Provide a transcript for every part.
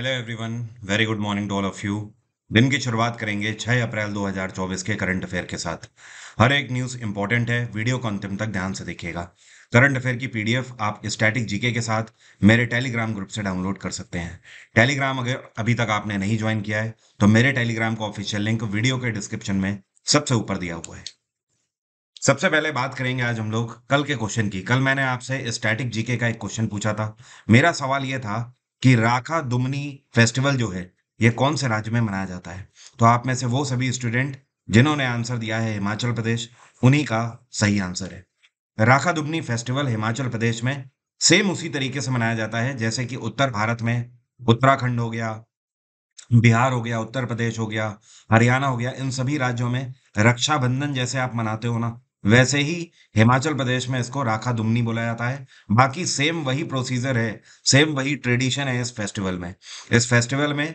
hello everyone very good morning to all of you दिन की शुरुआत करेंगे 6 अप्रैल 2024 के करंट अफेयर के साथ हर एक न्यूज़ इंपॉर्टेंट है वीडियो को अंतिम तक ध्यान से देखिएगा करंट अफेयर की पीडीएफ आप स्टैटिक जीके के साथ मेरे टेलीग्राम ग्रुप से डाउनलोड कर सकते हैं टेलीग्राम अगर अभी तक आपने नहीं ज्वाइन किया है तो मेरे टेलीग्राम का ऑफिशियल लिंक वीडियो के डिस्क्रिप्शन में सबसे ऊपर दिया हुआ है सबसे पहले बात करेंगे आज हम लोग कल के क्वेश्चन की कल मैंने आपसे स्टैटिक जीके का एक क्वेश्चन पूछा था मेरा सवाल यह था कि राखा दुमनी फेस्टिवल जो है ये कौन से राज्य में मनाया जाता है तो आप में से वो सभी स्टूडेंट जिन्होंने आंसर दिया है हिमाचल प्रदेश उन्हीं का सही आंसर है राखा दुमनी फेस्टिवल हिमाचल प्रदेश में सेम उसी तरीके से मनाया जाता है जैसे कि उत्तर भारत में उत्तराखंड हो गया बिहार हो गया उत्तर प्रदेश हो गया हरियाणा हो गया इन सभी राज्यों में रक्षाबंधन जैसे आप मनाते हो ना वैसे ही हिमाचल प्रदेश में इसको राखा दुमनी बोला जाता है बाकी सेम वही प्रोसीजर है सेम वही ट्रेडिशन है इस फेस्टिवल में इस फेस्टिवल में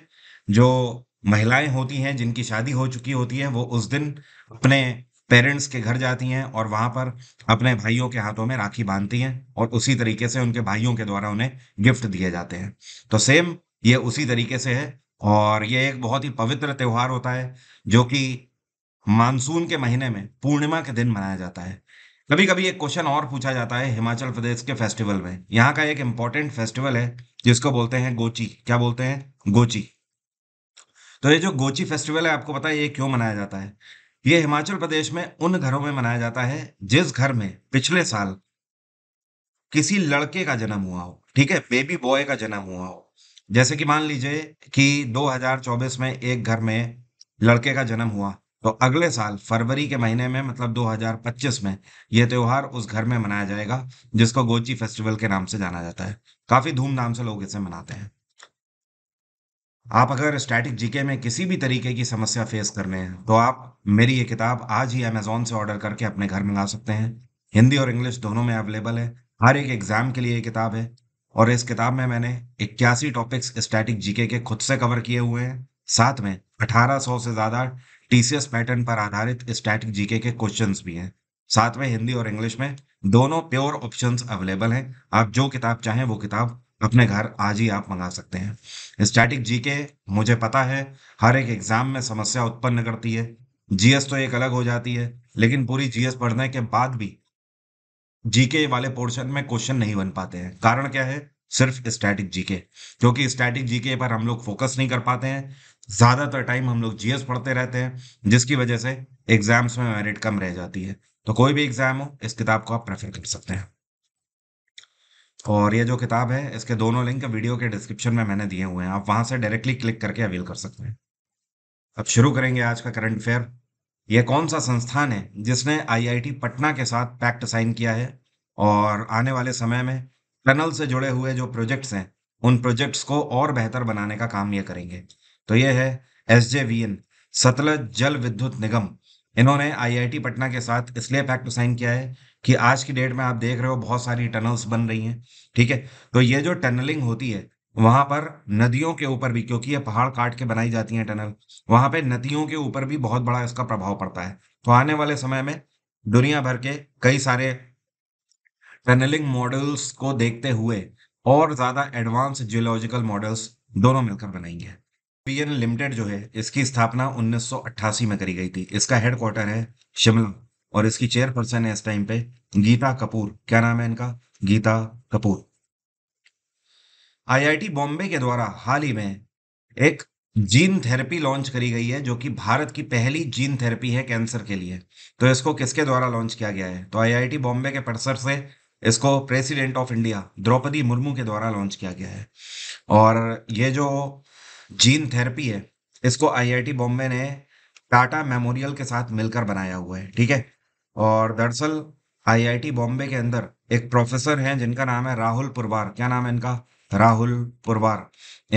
जो महिलाएं होती हैं जिनकी शादी हो चुकी होती है वो उस दिन अपने पेरेंट्स के घर जाती हैं और वहां पर अपने भाइयों के हाथों में राखी बांधती हैं और उसी तरीके से उनके भाइयों के द्वारा उन्हें गिफ्ट दिए जाते हैं तो सेम ये उसी तरीके से है और ये एक बहुत ही पवित्र त्यौहार होता है जो कि मानसून के महीने में पूर्णिमा के दिन मनाया जाता है कभी कभी एक क्वेश्चन और पूछा जाता है हिमाचल प्रदेश के फेस्टिवल में यहाँ का एक इंपॉर्टेंट फेस्टिवल है जिसको बोलते हैं गोची क्या बोलते हैं गोची तो ये जो गोची फेस्टिवल है आपको पता है ये क्यों मनाया जाता है ये हिमाचल प्रदेश में उन घरों में मनाया जाता है जिस घर में पिछले साल किसी लड़के का जन्म हुआ हो ठीक है बेबी बॉय का जन्म हुआ हो जैसे कि मान लीजिए कि 2024 में एक घर में लड़के का जन्म हुआ तो अगले साल फरवरी के महीने में मतलब 2025 में यह त्यौहार उस घर में मनाया जाएगा जिसको गोची फेस्टिवल के नाम से जाना जाता है काफी धूमधाम से लोग इसे मनाते हैं आप अगर स्टैटिक जीके में किसी भी तरीके की समस्या फेस करने हैं तो आप मेरी ये किताब आज ही अमेजोन से ऑर्डर करके अपने घर मंगा सकते हैं हिंदी और इंग्लिश दोनों में अवेलेबल है हर एक एग्जाम के लिए ये किताब है और इस किताब में मैंने इक्यासी टॉपिक्स स्टैटिक जीके के खुद से कवर किए हुए हैं साथ में 1800 से ज्यादा टीसीएस पैटर्न पर आधारित स्टैटिक जीके के क्वेश्चंस भी हैं साथ में हिंदी और इंग्लिश में दोनों प्योर ऑप्शंस अवेलेबल हैं आप जो किताब चाहें वो किताब अपने घर आज ही आप मंगा सकते हैं स्टैटिक जीके मुझे पता है हर एक एग्जाम में समस्या उत्पन्न करती है जीएस तो एक अलग हो जाती है लेकिन पूरी जीएस पढ़ने के बाद भी जीके वाले पोर्शन में क्वेश्चन नहीं बन पाते हैं कारण क्या है सिर्फ स्टैटिक जीके क्योंकि स्टैटिक जीके पर हम लोग फोकस नहीं कर पाते हैं ज़्यादातर टाइम हम लोग जीएस पढ़ते रहते हैं जिसकी वजह से एग्जाम्स में मेरिट कम रह जाती है तो कोई भी एग्जाम हो इस किताब को आप प्रेफर कर सकते हैं और ये जो किताब है इसके दोनों लिंक वीडियो के डिस्क्रिप्शन में मैंने दिए हुए हैं आप वहां से डायरेक्टली क्लिक करके अवेल कर सकते हैं अब शुरू करेंगे आज का करंट अफेयर यह कौन सा संस्थान है जिसने आईआईटी पटना के साथ पैक्ट साइन किया है और आने वाले समय में टनल से जुड़े हुए जो प्रोजेक्ट्स हैं उन प्रोजेक्ट्स को और बेहतर बनाने का काम ये करेंगे तो ये है S J V N Sutlej Jal Vidyut निगम इन्होंने आईआईटी पटना के साथ इसलिए फैक्ट साइन किया है कि आज की डेट में आप देख रहे हो बहुत सारी टनल्स बन रही हैं ठीक है तो ये जो टनलिंग होती है वहां पर नदियों के ऊपर भी क्योंकि ये पहाड़ काट के बनाई जाती हैं टनल वहां पे नदियों के ऊपर भी बहुत बड़ा इसका प्रभाव पड़ता है तो आने वाले समय में दुनिया भर के कई सारे टनलिंग मॉडल्स को देखते हुए और ज्यादा एडवांस जियोलॉजिकल मॉडल्स दोनों मिलकर बनाएंगे बीएन लिमिटेड जो है इसकी स्थापना 1988 में करी गई थी इसका हेडक्वार्टर है शिमला और इसकी चेयरपर्सन है इस टाइम पे गीता कपूर क्या नाम है इनका गीता कपूर आईआईटी बॉम्बे के द्वारा हाल ही में एक जीन थेरेपी लॉन्च करी गई है जो कि भारत की पहली जीन थेरेपी है कैंसर के लिए तो इसको किसके द्वारा लॉन्च किया गया है तो आईआईटी बॉम्बे के परिसर से इसको president of India Droupadi Murmu के द्वारा लॉन्च किया गया है और ये जो जीन थेरेपी है इसको आईआईटी बॉम्बे ने टाटा मेमोरियल के साथ मिलकर बनाया हुआ है ठीक है और दरअसल आईआईटी बॉम्बे के अंदर एक प्रोफेसर हैं जिनका नाम है राहुल पुरवार क्या नाम है इनका राहुल पुरवार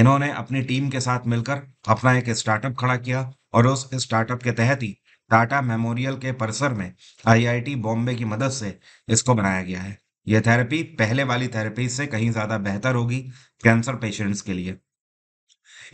इन्होंने अपनी टीम के साथ मिलकर अपना एक स्टार्टअप खड़ा किया और उस स्टार्टअप के तहत ही टाटा मेमोरियल के परिसर में आईआईटी बॉम्बे की मदद से इसको बनाया गया है यह थेरेपी पहले वाली थेरेपी से कहीं ज़्यादा बेहतर होगी कैंसर पेशेंट्स के लिए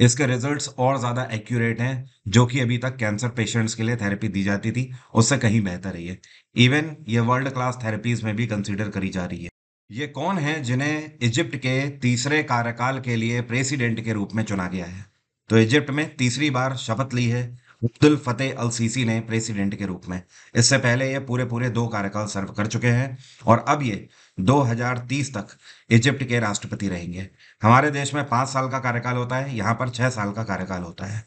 इसके रिजल्ट्स और ज़्यादा एक्यूरेट हैं जो कि अभी तक कैंसर पेशेंट्स के लिए थेरेपी दी जाती थी उससे कहीं बेहतर है ये इवन ये वर्ल्ड क्लास थेरेपीज में भी कंसिडर करी जा रही है ये कौन है जिन्हें इजिप्ट के तीसरे कार्यकाल के लिए प्रेसिडेंट के रूप में चुना गया है तो इजिप्ट में तीसरी बार शपथ ली है अब्दुल फतेह अल सीसी ने प्रेसिडेंट के रूप में इससे पहले ये पूरे पूरे दो कार्यकाल सर्व कर चुके हैं और अब ये 2030 तक इजिप्ट के राष्ट्रपति रहेंगे हमारे देश में पाँच साल का कार्यकाल होता है यहाँ पर छह साल का कार्यकाल होता है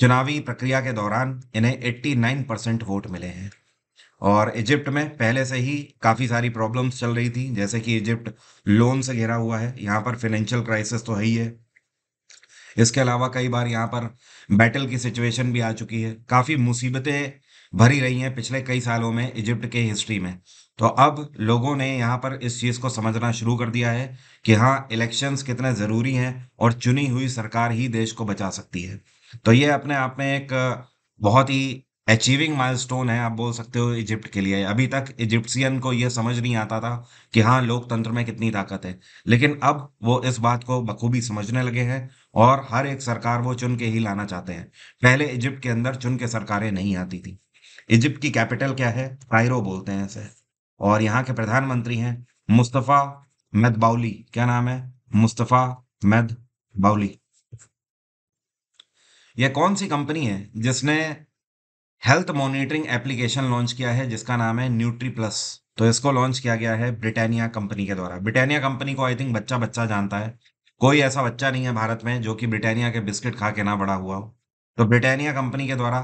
चुनावी प्रक्रिया के दौरान इन्हें 89 परसेंट वोट मिले हैं और इजिप्ट में पहले से ही काफ़ी सारी प्रॉब्लम्स चल रही थी जैसे कि इजिप्ट लोन से घिरा हुआ है यहाँ पर फाइनेंशियल क्राइसिस तो है ही है इसके अलावा कई बार यहाँ पर बैटल की सिचुएशन भी आ चुकी है काफ़ी मुसीबतें भरी रही हैं पिछले कई सालों में इजिप्ट के हिस्ट्री में तो अब लोगों ने यहाँ पर इस चीज़ को समझना शुरू कर दिया है कि हाँ इलेक्शंस कितने ज़रूरी हैं और चुनी हुई सरकार ही देश को बचा सकती है तो ये अपने आप में एक बहुत ही अचीविंग माइलस्टोन है आप बोल सकते हो इजिप्ट के लिए अभी तक इजिप्सियन को यह समझ नहीं आता था कि हाँ लोकतंत्र में कितनी ताकत है लेकिन अब वो इस बात को बखूबी समझने लगे हैं और हर एक सरकार वो चुन के ही लाना चाहते हैं पहले इजिप्ट के अंदर चुन के सरकारें नहीं आती थी इजिप्ट की कैपिटल क्या है कायरो बोलते हैं इसे और यहाँ के प्रधानमंत्री हैं मुस्तफ़ा मैद बाउली क्या नाम है मुस्तफ़ा मैद बाउली यह कौन सी कंपनी है जिसने हेल्थ मॉनिटरिंग एप्लीकेशन लॉन्च किया है जिसका नाम है न्यूट्री प्लस तो इसको लॉन्च किया गया है ब्रिटानिया कंपनी के द्वारा ब्रिटानिया कंपनी को आई थिंक बच्चा बच्चा जानता है कोई ऐसा बच्चा नहीं है भारत में जो कि ब्रिटानिया के बिस्किट खा के ना बड़ा हुआ हो तो ब्रिटानिया कंपनी के द्वारा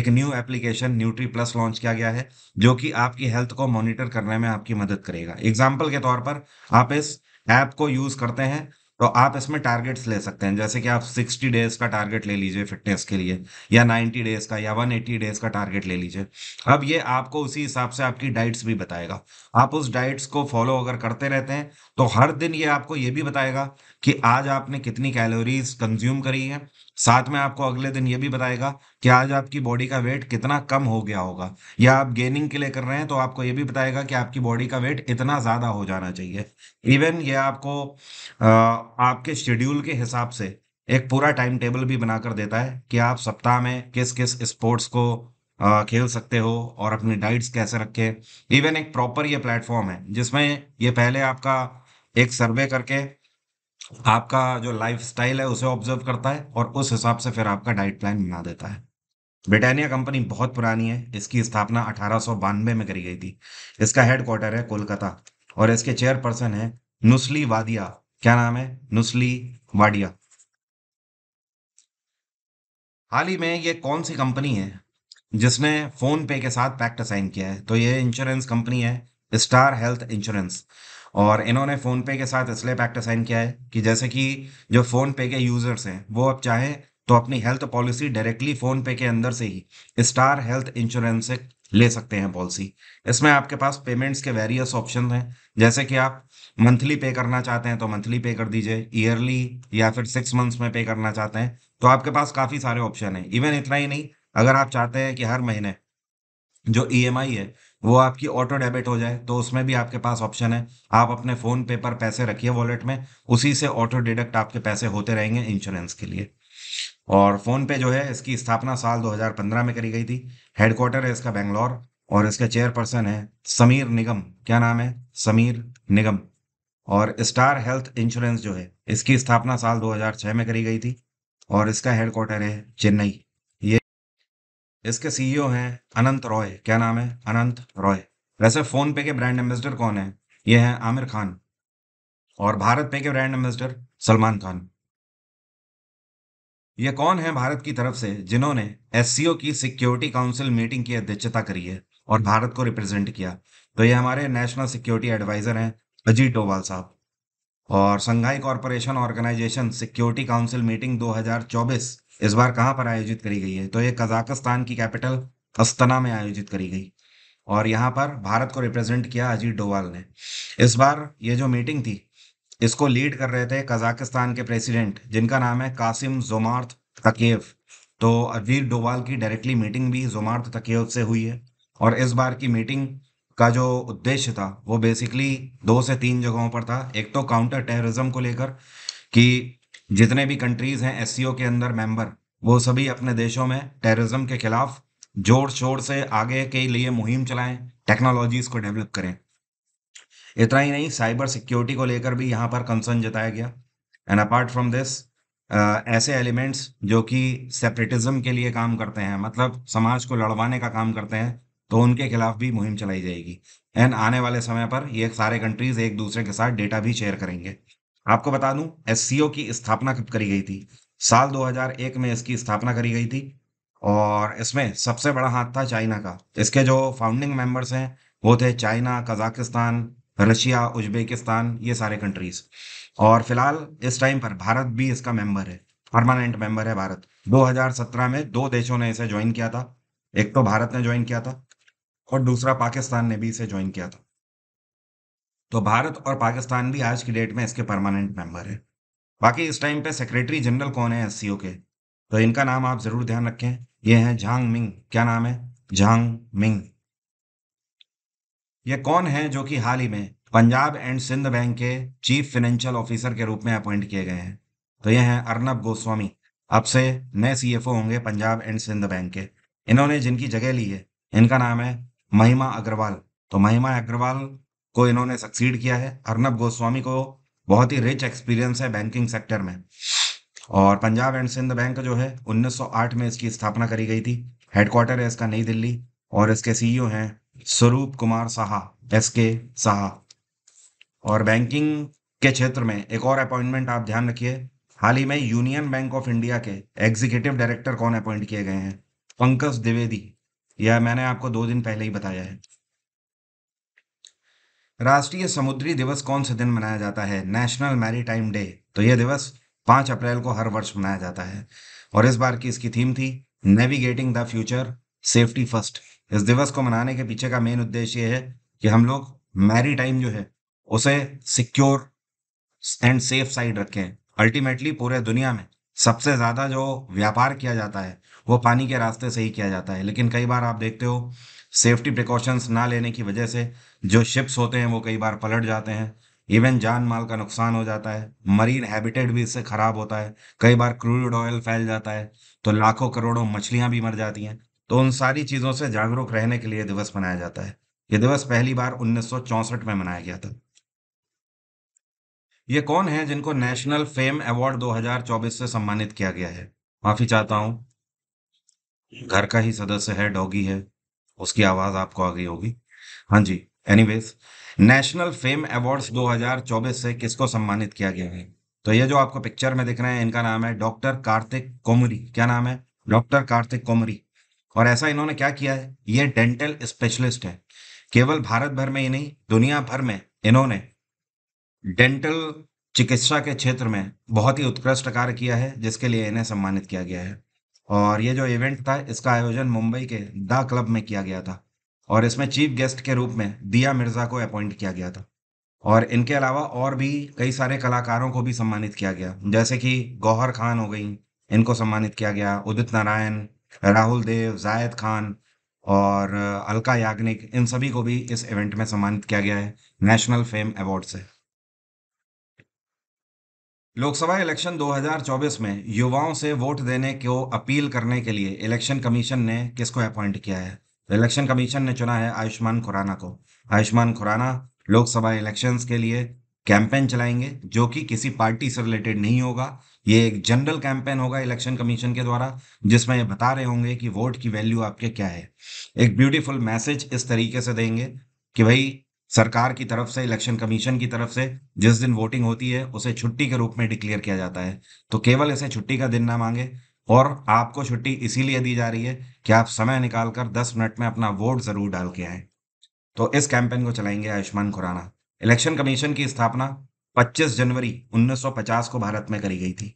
एक new application Nutri Plus launch किया गया है जो कि आपकी हेल्थ को मॉनिटर करने में आपकी मदद करेगा एग्जाम्पल के तौर पर आप इस ऐप को यूज करते हैं तो आप इसमें टारगेट्स ले सकते हैं जैसे कि आप 60 डेज का टारगेट ले लीजिए फिटनेस के लिए या 90 डेज का या 180 डेज का टारगेट ले लीजिए अब ये आपको उसी हिसाब से आपकी डाइट्स भी बताएगा आप उस डाइट्स को फॉलो अगर करते रहते हैं तो हर दिन ये आपको ये भी बताएगा कि आज आपने कितनी कैलोरीज कंज्यूम करी है साथ में आपको अगले दिन ये भी बताएगा कि आज आपकी बॉडी का वेट कितना कम हो गया होगा या आप गेनिंग के लिए कर रहे हैं तो आपको ये भी बताएगा कि आपकी बॉडी का वेट इतना ज़्यादा हो जाना चाहिए इवन ये आपको आ, आपके शेड्यूल के हिसाब से एक पूरा टाइम टेबल भी बनाकर देता है कि आप सप्ताह में किस किस स्पोर्ट्स को खेल सकते हो और अपनी डाइट्स कैसे रखें इवन एक प्रॉपर ये प्लेटफॉर्म है जिसमें ये पहले आपका एक सर्वे करके आपका जो लाइफ स्टाइल है उसे ऑब्जर्व करता है और उस हिसाब से फिर आपका डाइट प्लान बना देता है ब्रिटानिया कंपनी बहुत पुरानी है इसकी स्थापना अठारह में करी गई थी इसका हेडक्वार्टर है कोलकाता और इसके चेयरपर्सन है नुस्ली वादिया क्या नाम है नुस्ली वाडिया हाल ही में ये कौन सी कंपनी है जिसने फोन पे के साथ पैक्ट साइन किया है तो ये इंश्योरेंस कंपनी है स्टार हेल्थ इंश्योरेंस और इन्होंने फ़ोन पे के साथ इसलिए पैक्ट साइन किया है कि जैसे कि जो फ़ोन पे के यूज़र्स हैं वो अब चाहें तो अपनी हेल्थ पॉलिसी डायरेक्टली फ़ोन पे के अंदर से ही स्टार हेल्थ इंश्योरेंस से ले सकते हैं पॉलिसी इसमें आपके पास पेमेंट्स के वेरियस ऑप्शन हैं जैसे कि आप मंथली पे करना चाहते हैं तो मंथली पे कर दीजिए ईयरली या फिर सिक्स मंथ्स में पे करना चाहते हैं तो आपके पास काफ़ी सारे ऑप्शन हैं इवन इतना ही नहीं अगर आप चाहते हैं कि हर महीने जो ई e है वो आपकी ऑटो डेबिट हो जाए तो उसमें भी आपके पास ऑप्शन है आप अपने फ़ोन पे पर पैसे रखिए वॉलेट में उसी से ऑटो डिडक्ट आपके पैसे होते रहेंगे इंश्योरेंस के लिए और फ़ोन पे जो है इसकी स्थापना साल 2015 में करी गई थी हेडक्वार्टर है इसका बेंगलोर और इसके चेयरपर्सन है समीर निगम क्या नाम है समीर निगम और स्टार हेल्थ इंश्योरेंस जो है इसकी स्थापना साल दो में करी गई थी और इसका हेडक्वार्टर है चेन्नई इसके सीईओ e हैं अनंत रॉय क्या नाम है अनंत रॉय वैसे फोन पे के ब्रांड एम्बेसडर कौन है ये हैं आमिर खान और भारत पे के ब्रांड एम्बेसडर सलमान खान ये कौन है भारत की तरफ से जिन्होंने एस की सिक्योरिटी काउंसिल मीटिंग की अध्यक्षता करी है और भारत को रिप्रेजेंट किया तो ये हमारे नेशनल सिक्योरिटी एडवाइजर हैं अजीत डोवाल साहब और Shanghai corporation organization security council meeting 2024 इस बार कहाँ पर आयोजित करी गई है तो ये कजाकिस्तान की कैपिटल अस्तना में आयोजित करी गई और यहाँ पर भारत को रिप्रेजेंट किया अजीत डोवाल ने इस बार ये जो मीटिंग थी इसको लीड कर रहे थे कजाकिस्तान के प्रेसिडेंट जिनका नाम है कासिम जोमार्थ तकेव तो अजीत डोवाल की डायरेक्टली मीटिंग भी जोमार्थ तकेव से हुई है और इस बार की मीटिंग का जो उद्देश्य था वो बेसिकली दो से तीन जगहों पर था एक तो काउंटर टेररिज्म को लेकर कि जितने भी कंट्रीज हैं एस के अंदर मेंबर वो सभी अपने देशों में टेररिज्म के खिलाफ जोर शोर से आगे के लिए मुहिम चलाएं टेक्नोलॉजीज को डेवलप करें इतना ही नहीं साइबर सिक्योरिटी को लेकर भी यहाँ पर कंसर्न जताया गया एंड अपार्ट फ्रॉम दिस ऐसे एलिमेंट्स जो कि सेपरेटिज्म के लिए काम करते हैं मतलब समाज को लड़वाने का काम करते हैं तो उनके खिलाफ भी मुहिम चलाई जाएगी एंड आने वाले समय पर ये सारे कंट्रीज एक दूसरे के साथ डेटा भी शेयर करेंगे आपको बता दूं एस की स्थापना कब करी गई थी साल 2001 में इसकी स्थापना करी गई थी और इसमें सबसे बड़ा हाथ था चाइना का इसके जो फाउंडिंग मेंबर्स हैं वो थे चाइना कजाकिस्तान रशिया उज्बेकिस्तान ये सारे कंट्रीज और फिलहाल इस टाइम पर भारत भी इसका मेंबर है परमानेंट मेंबर है भारत 2017 में दो देशों ने इसे ज्वाइन किया था एक तो भारत ने ज्वाइन किया था और दूसरा पाकिस्तान ने भी इसे ज्वाइन किया था तो भारत और पाकिस्तान भी आज की डेट में इसके परमानेंट मेंबर है बाकी इस टाइम पे सेक्रेटरी जनरल कौन है एस के तो इनका नाम आप जरूर ध्यान रखें ये है झांग मिंग क्या नाम है झांग मिंग ये कौन है जो कि हाल ही में पंजाब एंड सिंध बैंक के चीफ फाइनेंशियल ऑफिसर के रूप में अपॉइंट किए गए हैं तो ये हैं अर्नब गोस्वामी अब से नए सीएफओ होंगे पंजाब एंड सिंध बैंक के इन्होंने जिनकी जगह ली है इनका नाम है महिमा अग्रवाल तो महिमा अग्रवाल को इन्होंने सक्सीड किया है अर्नब गोस्वामी को बहुत ही रिच एक्सपीरियंस है बैंकिंग सेक्टर में और पंजाब एंड सिंध बैंक जो है 1908 में इसकी स्थापना करी गई थी हेडक्वार्टर है इसका नई दिल्ली और इसके सीईओ e हैं स्वरूप कुमार साहा एस के साहा और बैंकिंग के क्षेत्र में एक और अपॉइंटमेंट आप ध्यान रखिए हाल ही में यूनियन बैंक ऑफ इंडिया के एग्जीक्यूटिव डायरेक्टर कौन अपॉइंट किए गए हैं पंकज द्विवेदी यह मैंने आपको दो दिन पहले ही बताया है राष्ट्रीय समुद्री दिवस कौन से दिन मनाया जाता है नेशनल मैरीटाइम डे तो यह दिवस पांच अप्रैल को हर वर्ष मनाया जाता है और इस बार की इसकी थीम थी navigating the future safety first इस दिवस को मनाने के पीछे का मेन उद्देश्य यह है कि हम लोग मैरी टाइम जो है उसे सिक्योर एंड सेफ साइड रखें अल्टीमेटली पूरे दुनिया में सबसे ज़्यादा जो व्यापार किया जाता है वो पानी के रास्ते से ही किया जाता है लेकिन कई बार आप देखते हो सेफ्टी प्रिकॉशंस ना लेने की वजह से जो शिप्स होते हैं वो कई बार पलट जाते हैं इवन जान माल का नुकसान हो जाता है मरीन हैबिटेट भी इससे खराब होता है कई बार क्रूड ऑयल फैल जाता है तो लाखों करोड़ों मछलियां भी मर जाती हैं तो उन सारी चीज़ों से जागरूक रहने के लिए दिवस मनाया जाता है ये दिवस पहली बार उन्नीस में मनाया गया था ये कौन है जिनको नेशनल फेम अवार्ड 2024 से सम्मानित किया गया है माफी चाहता हूं घर का ही सदस्य है डॉगी है उसकी आवाज आपको आ गई होगी हाँ जी एनीवेज नेशनल फेम अवार्ड्स 2024 से किसको सम्मानित किया गया है तो ये जो आपको पिक्चर में दिख रहे हैं इनका नाम है डॉक्टर कार्तिक कोमरी क्या नाम है डॉक्टर कार्तिक कोमरी और ऐसा इन्होंने क्या किया है ये डेंटल स्पेशलिस्ट है केवल भारत भर में ही नहीं दुनिया भर में इन्होंने डेंटल चिकित्सा के क्षेत्र में बहुत ही उत्कृष्ट कार्य किया है जिसके लिए इन्हें सम्मानित किया गया है और ये जो इवेंट था इसका आयोजन मुंबई के द क्लब में किया गया था और इसमें चीफ गेस्ट के रूप में दिया मिर्ज़ा को अपॉइंट किया गया था और इनके अलावा और भी कई सारे कलाकारों को भी सम्मानित किया गया जैसे कि गौहर खान हो गई इनको सम्मानित किया गया उदित नारायण राहुल देव जायद खान और अलका याग्निक इन सभी को भी इस इवेंट में सम्मानित किया गया है नेशनल फेम अवार्ड से लोकसभा इलेक्शन 2024 में युवाओं से वोट देने को अपील करने के लिए इलेक्शन कमीशन ने किसको अपॉइंट किया है इलेक्शन कमीशन ने चुना है आयुष्मान खुराना को आयुष्मान खुराना लोकसभा इलेक्शन के लिए कैंपेन चलाएंगे जो कि किसी पार्टी से रिलेटेड नहीं होगा ये एक जनरल कैंपेन होगा इलेक्शन कमीशन के द्वारा जिसमें ये बता रहे होंगे कि वोट की वैल्यू आपके क्या है एक ब्यूटीफुल मैसेज इस तरीके से देंगे कि भाई सरकार की तरफ से इलेक्शन कमीशन की तरफ से जिस दिन वोटिंग होती है उसे छुट्टी के रूप में डिक्लेयर किया जाता है तो केवल इसे छुट्टी का दिन ना मांगे और आपको छुट्टी इसीलिए दी जा रही है कि आप समय निकालकर 10 मिनट में अपना वोट जरूर डाल के आए तो इस कैंपेन को चलाएंगे आयुष्मान खुराना इलेक्शन कमीशन की स्थापना 25 जनवरी 1950 को भारत में करी गई थी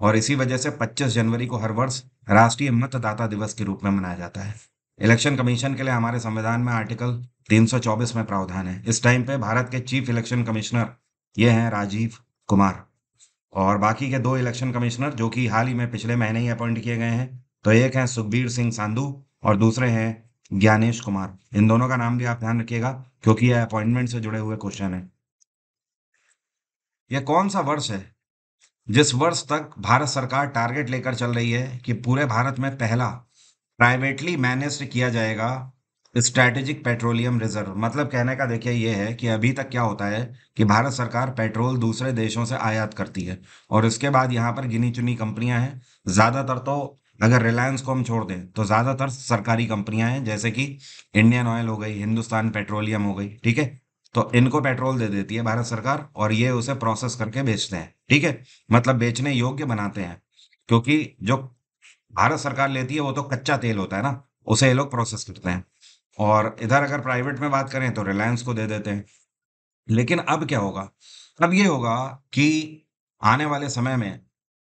और इसी वजह से 25 जनवरी को हर वर्ष राष्ट्रीय मतदाता दिवस के रूप में मनाया जाता है इलेक्शन कमीशन के लिए हमारे संविधान में आर्टिकल 324 में प्रावधान है इस टाइम पे भारत के चीफ इलेक्शन कमिश्नर ये हैं राजीव कुमार और बाकी के दो इलेक्शन कमिश्नर जो कि हाल ही में पिछले महीने ही अपॉइंट किए गए हैं तो एक हैं सुखबीर सिंह सांधू और दूसरे हैं ज्ञानेश कुमार इन दोनों का नाम भी आप ध्यान रखिएगा क्योंकि यह अपॉइंटमेंट से जुड़े हुए क्वेश्चन है यह कौन सा वर्ष है जिस वर्ष तक भारत सरकार टारगेट लेकर चल रही है कि पूरे भारत में पहला प्राइवेटली मैनेज किया जाएगा स्ट्रैटेजिक पेट्रोलियम रिजर्व मतलब कहने का देखिए ये है कि अभी तक क्या होता है कि भारत सरकार पेट्रोल दूसरे देशों से आयात करती है और इसके बाद यहाँ पर गिनी चुनी कंपनियां हैं ज़्यादातर तो अगर रिलायंस को हम छोड़ दें तो ज़्यादातर सरकारी कंपनियां हैं जैसे कि इंडियन ऑयल हो गई हिंदुस्तान पेट्रोलियम हो गई ठीक है तो इनको पेट्रोल दे देती है भारत सरकार और ये उसे प्रोसेस करके बेचते हैं ठीक है मतलब बेचने योग्य बनाते हैं क्योंकि जो भारत सरकार लेती है वो तो कच्चा तेल होता है ना उसे ये लोग प्रोसेस करते हैं और इधर अगर प्राइवेट में बात करें तो रिलायंस को दे देते हैं लेकिन अब क्या होगा अब ये होगा कि आने वाले समय में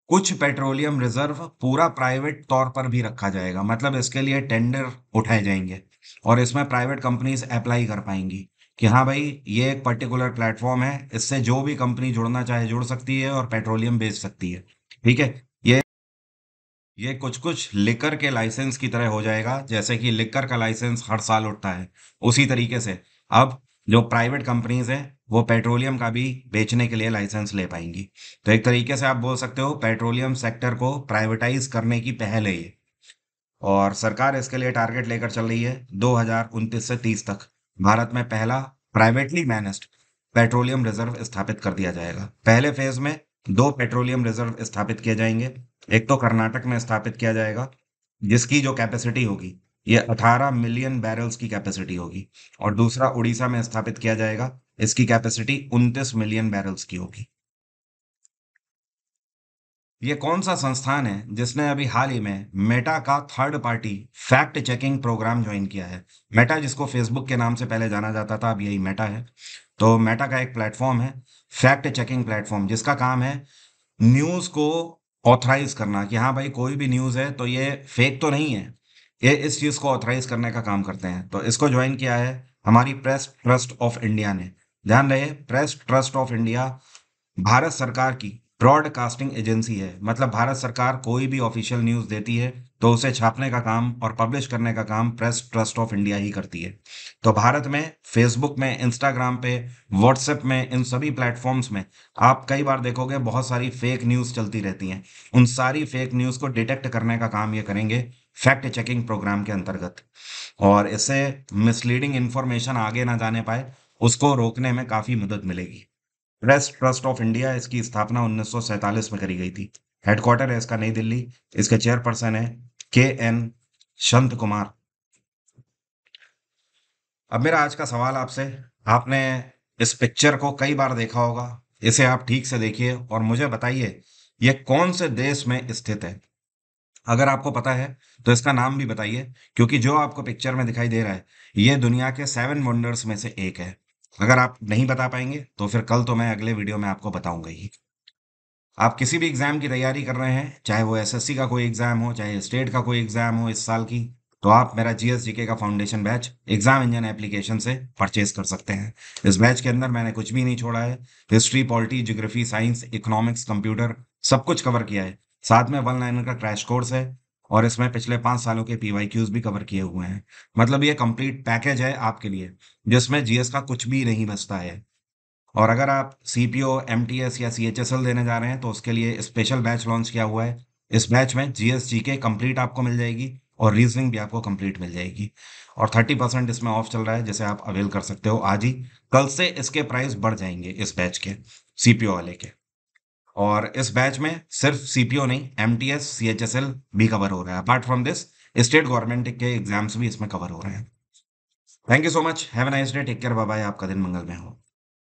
कुछ पेट्रोलियम रिजर्व पूरा प्राइवेट तौर पर भी रखा जाएगा मतलब इसके लिए टेंडर उठाए जाएंगे और इसमें प्राइवेट कंपनीज अप्लाई कर पाएंगी कि हाँ भाई ये एक पर्टिकुलर प्लेटफॉर्म है इससे जो भी कंपनी जुड़ना चाहे जुड़ सकती है और पेट्रोलियम बेच सकती है ठीक है ये कुछ कुछ लिकर के लाइसेंस की तरह हो जाएगा जैसे कि लिकर का लाइसेंस हर साल उठता है उसी तरीके से अब जो प्राइवेट कंपनीज हैं वो पेट्रोलियम का भी बेचने के लिए लाइसेंस ले पाएंगी तो एक तरीके से आप बोल सकते हो पेट्रोलियम सेक्टर को प्राइवेटाइज करने की पहल है ये और सरकार इसके लिए टारगेट लेकर चल रही है दो से तीस तक भारत में पहला प्राइवेटली मैनेज पेट्रोलियम रिजर्व स्थापित कर दिया जाएगा पहले फेज में दो पेट्रोलियम रिजर्व स्थापित किए जाएंगे एक तो कर्नाटक में स्थापित किया जाएगा जिसकी जो कैपेसिटी होगी ये 18 मिलियन बैरल्स की कैपेसिटी होगी और दूसरा उड़ीसा में स्थापित किया जाएगा इसकी कैपेसिटी 29 मिलियन बैरल्स की होगी ये कौन सा संस्थान है जिसने अभी हाल ही में मेटा का third party fact checking program join किया है मेटा जिसको फेसबुक के नाम से पहले जाना जाता था अब यही मेटा है तो मेटा का एक प्लेटफॉर्म है फैक्ट चेकिंग प्लेटफॉर्म जिसका काम है न्यूज को ऑथराइज करना कि हाँ भाई कोई भी न्यूज़ है तो ये फेक तो नहीं है ये इस चीज़ को ऑथराइज करने का काम करते हैं तो इसको ज्वाइन किया है हमारी प्रेस ट्रस्ट ऑफ इंडिया ने ध्यान रहे Press Trust of India Bharat सरकार की ब्रॉडकास्टिंग एजेंसी है मतलब भारत सरकार कोई भी ऑफिशियल न्यूज़ देती है तो उसे छापने का काम और पब्लिश करने का काम प्रेस ट्रस्ट ऑफ इंडिया ही करती है तो भारत में फेसबुक में इंस्टाग्राम पे व्हाट्सएप में इन सभी प्लेटफॉर्म्स में आप कई बार देखोगे बहुत सारी फेक न्यूज़ चलती रहती हैं उन सारी फेक न्यूज़ को डिटेक्ट करने का काम ये करेंगे फैक्ट चेकिंग प्रोग्राम के अंतर्गत और इससे मिसलीडिंग इंफॉर्मेशन आगे ना जाने पाए उसको रोकने में काफ़ी मदद मिलेगी प्रेस ट्रस्ट ऑफ इंडिया इसकी स्थापना उन्नीस में करी गई थी हेडक्वार्टर है इसका नई दिल्ली इसके चेयरपर्सन है के एन संत कुमार अब मेरा आज का सवाल आपसे आपने इस पिक्चर को कई बार देखा होगा इसे आप ठीक से देखिए और मुझे बताइए ये कौन से देश में स्थित है अगर आपको पता है तो इसका नाम भी बताइए क्योंकि जो आपको पिक्चर में दिखाई दे रहा है ये दुनिया के सेवन वंडर्स में से एक है अगर आप नहीं बता पाएंगे तो फिर कल तो मैं अगले वीडियो में आपको बताऊंगा ही आप किसी भी एग्ज़ाम की तैयारी कर रहे हैं चाहे वो एसएससी का कोई एग्ज़ाम हो चाहे स्टेट का कोई एग्ज़ाम हो इस साल की तो आप मेरा जीके का foundation batch exam engine application से परचेज कर सकते हैं इस बैच के अंदर मैंने कुछ भी नहीं छोड़ा है history polity geography science economics computer सब कुछ कवर किया है साथ में वन लाइनर का क्रैश कोर्स है और इसमें पिछले पांच सालों के पी क्यूज भी कवर किए हुए हैं मतलब ये कंप्लीट पैकेज है आपके लिए जिसमें जीएस का कुछ भी नहीं बचता है और अगर आप C P O M T S या सी एच एस एल देने जा रहे हैं तो उसके लिए स्पेशल बैच लॉन्च किया हुआ है इस बैच में जी एस जी के कम्प्लीट आपको मिल जाएगी और रीजनिंग भी आपको कम्प्लीट मिल जाएगी और थर्टी परसेंट इसमें ऑफ चल रहा है जिसे आप अवेल कर सकते हो आज ही कल से इसके प्राइस बढ़ जाएंगे इस बैच के सी पी ओ वाले के और इस बैच में सिर्फ सी पी ओ नहीं M T S C H S L भी कवर हो रहा है apart from this state government के एग्जाम्स भी इसमें कवर हो रहे हैं thank you so much have nice day take care bye आपका दिन मंगल में हो